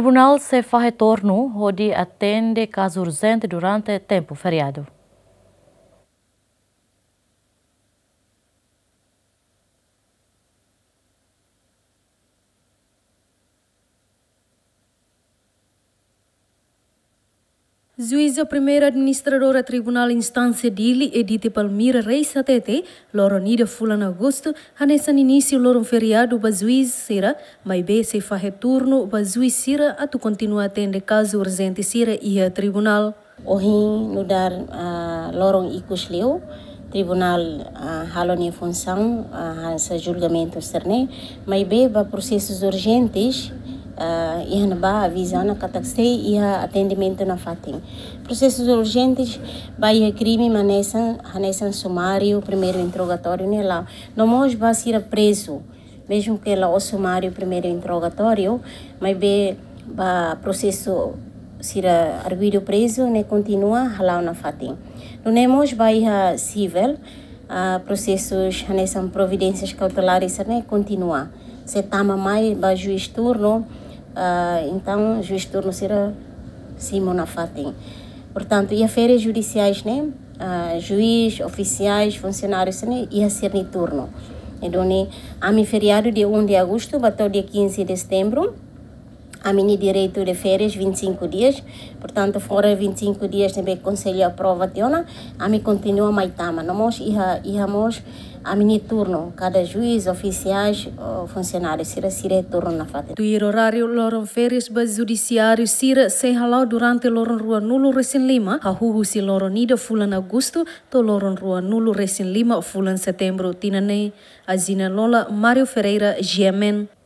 Tribunal se faz Retorno, onde atende caso urgente durante tempo feriado. Juíza primeira administradora tribunal instância Dili, Edith Palmira Reis Atete, Loronida Fulano Augusto, Hanessan início Loron feriado ba juiz Sira, Maibe se fa retorno ba juiz Sira, atu continua atende caso urgente Sira e a tribunal. Ohi no dar uh, ah, Loron Icus Leu, tribunal uh, haloni função, uh, ah, julgamento serne, Maibe ba processos urgentes, uh, ah, iana ba avisana e ia atendimento na fatim Processos urgentes a crime manesan hanesan sumário, primeiro interrogatório nela. Não mais vai ser preso, mesmo que ela o sumário primeiro interrogatório, mas be ba processo será arguido preso né continua lá na fatim Não é mais a civil, uh, processos hanesan providências cautelares né continua se tama mais ba juiz turno ah, então, juiz turno será Simona Fatim. Portanto, e as férias judiciais, né? Uh, juiz, oficiais, funcionários, né? ia ser de turno. Então, né? a mi feriado de 1 de agosto, até o dia 15 de setembro a mini direito de férias 25 dias, portanto fora 25 dias também conselho a prova de ona, a mim continua maitama, não mos íamos a mini turno, cada juiz, oficiais, funcionários, sira sira é turno na fata. do ir horário loron férias ba judiciário sira sem halau durante loron rua nulo recém lima, a huhu se loron ida fulan agosto, to loron rua nulo recém lima fulan setembro, tinanei, a Zina Lola, Mário Ferreira, giamen